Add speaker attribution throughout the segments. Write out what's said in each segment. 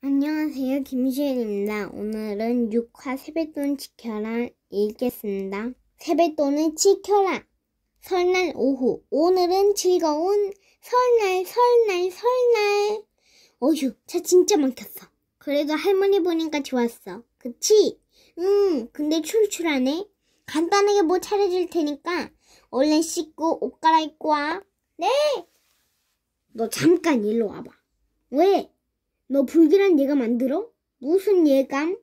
Speaker 1: 안녕하세요. 김시은입니다. 오늘은 6화 세뱃돈 지켜라 읽겠습니다. 세뱃돈을 지켜라! 설날 오후. 오늘은 즐거운 설날, 설날, 설날. 어휴, 차 진짜 막혔어. 그래도 할머니 보니까 좋았어. 그치? 응, 근데 출출하네. 간단하게 뭐 차려줄 테니까 얼른 씻고 옷 갈아입고 와. 네! 너 잠깐 일로 와봐. 왜? 너 불길한 예감 안 들어? 무슨 예감?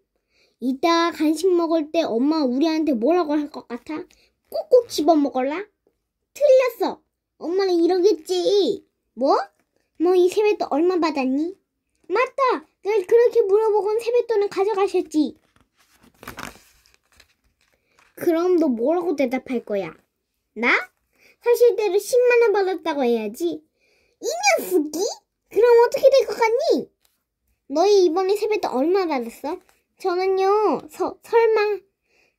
Speaker 1: 이따 간식 먹을 때 엄마 우리한테 뭐라고 할 것 같아? 꼭꼭 집어 먹을라? 틀렸어. 엄마는 이러겠지. 뭐? 뭐 이 세뱃돈 얼마 받았니? 맞다. 날 그렇게 물어보곤 세뱃돈을 가져가셨지. 그럼 너 뭐라고 대답할 거야? 나? 사실대로 10만 원 받았다고 해야지. 이 녀석이? 그럼 어떻게 될 것 같니? 너희 이번에 세뱃돈 얼마 받았어? 저는요, 서, 설마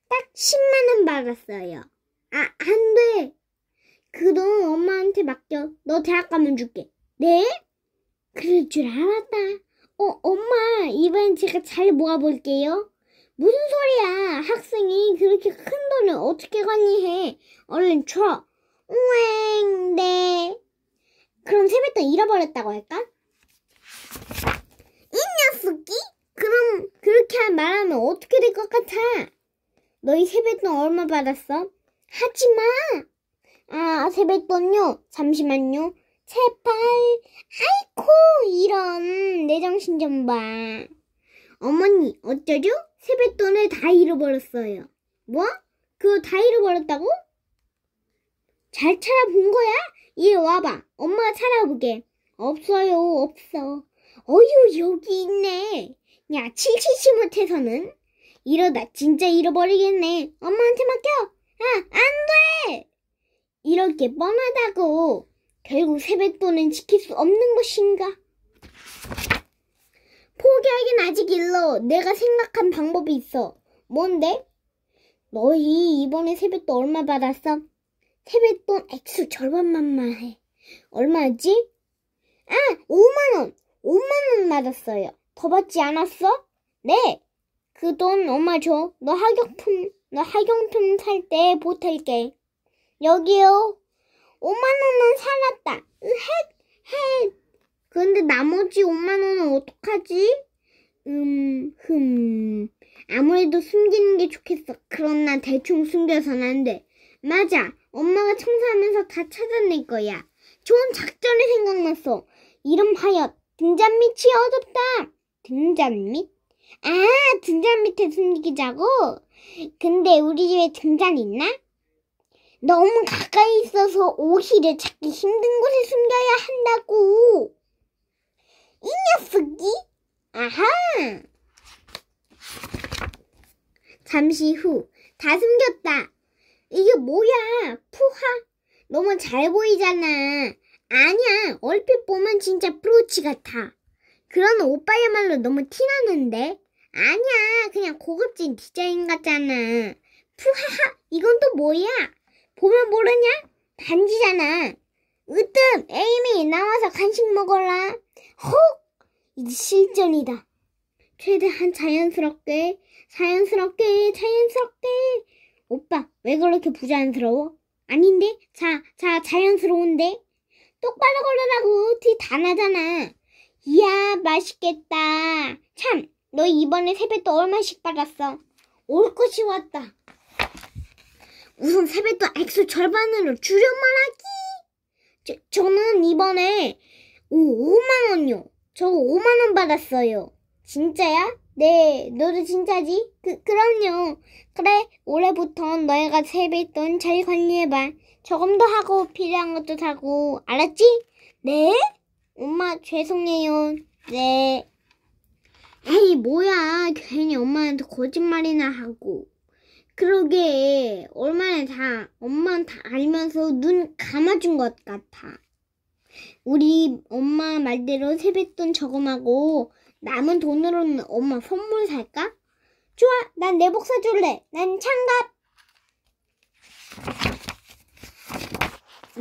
Speaker 1: 딱 10만원 받았어요. 아, 안 돼. 그 돈 엄마한테 맡겨. 너 대학 가면 줄게. 네? 그럴 줄 알았다. 어, 엄마, 이번엔 제가 잘 모아볼게요. 무슨 소리야. 학생이 그렇게 큰 돈을 어떻게 관리해. 얼른 줘. 우엥, 네. 그럼 세뱃돈 잃어버렸다고 할까? 이 말하면 어떻게 될 것 같아? 너희 세뱃돈 얼마 받았어? 하지 마! 아, 세뱃돈요? 잠시만요. 제발, 아이코, 이런, 내 정신 좀 봐. 어머니, 어쩌죠? 세뱃돈을 다 잃어버렸어요. 뭐? 그거 다 잃어버렸다고? 잘 찾아본 거야? 이리 와봐. 엄마가 찾아보게. 없어요, 없어. 어휴, 여기 있네. 야, 칠칠치 못해서는? 이러다 진짜 잃어버리겠네. 엄마한테 맡겨. 아, 안 돼! 이렇게 뻔하다고. 결국 세뱃돈은 지킬 수 없는 것인가? 포기하긴 아직 일러. 내가 생각한 방법이 있어. 뭔데? 너희 이번에 세뱃돈 얼마 받았어? 세뱃돈 액수 절반만만 해. 얼마지? 아, 5만원! 5만원 받았어요. 더 받지 않았어? 네. 그 돈 엄마 줘. 너 학용품, 너 학용품 살 때 보탤게. 여기요. 5만 원은 살았다. 헷, 헷. 그런데 나머지 5만 원은 어떡하지? 음, 흠. 아무래도 숨기는 게 좋겠어. 그러나 대충 숨겨선안 돼. 맞아. 엄마가 청소하면서 다 찾아낼 거야. 좋은 작전이 생각났어. 이름 하여 등잔 밑이 어둡다. 등잔 밑? 아, 등잔 밑에 숨기자고? 근데 우리 집에 등잔 있나? 너무 가까이 있어서 오히를 찾기 힘든 곳에 숨겨야 한다고. 이 녀석이? 아하! 잠시 후, 다 숨겼다. 이게 뭐야? 푸하? 너무 잘 보이잖아. 아니야. 얼핏 보면 진짜 브로치 같아. 그런 오빠야말로 너무 티나는데? 아니야, 그냥 고급진 디자인 같잖아. 푸하하, 이건 또 뭐야? 보면 모르냐? 반지잖아. 으뜸, 에이미, 나와서 간식 먹어라. 헉! 이제 실전이다. 최대한 자연스럽게, 자연스럽게, 자연스럽게. 오빠, 왜 그렇게 부자연스러워? 아닌데? 자, 자, 자연스러운데? 똑바로 걸으라고 티 다 나잖아. 이야, 맛있겠다. 참, 너 이번에 세뱃돈 얼마씩 받았어? 올 것이 왔다. 우선 세뱃돈 액수 절반으로 줄여 말하기. 저, 저는 이번에 오, 5만 원요. 저 5만 원 받았어요. 진짜야? 네, 너도 진짜지? 그, 그럼요. 그래, 올해부터 너희가 세뱃돈 잘 관리해봐. 저금도 하고 필요한 것도 사고, 알았지? 네? 죄송해요. 네. 에이 뭐야 괜히 엄마한테 거짓말이나 하고. 그러게 얼마나 다 엄마는 다 알면서 눈 감아준 것 같아. 우리 엄마 말대로 세뱃돈 저금하고 남은 돈으로는 엄마 선물 살까? 좋아, 난 내복 사줄래. 난 창갑.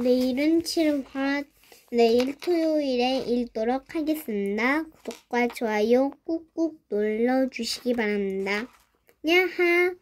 Speaker 1: 내일은 7화 내일 네, 토요일에 읽도록 하겠습니다. 구독과 좋아요 꾹꾹 눌러주시기 바랍니다. 야하!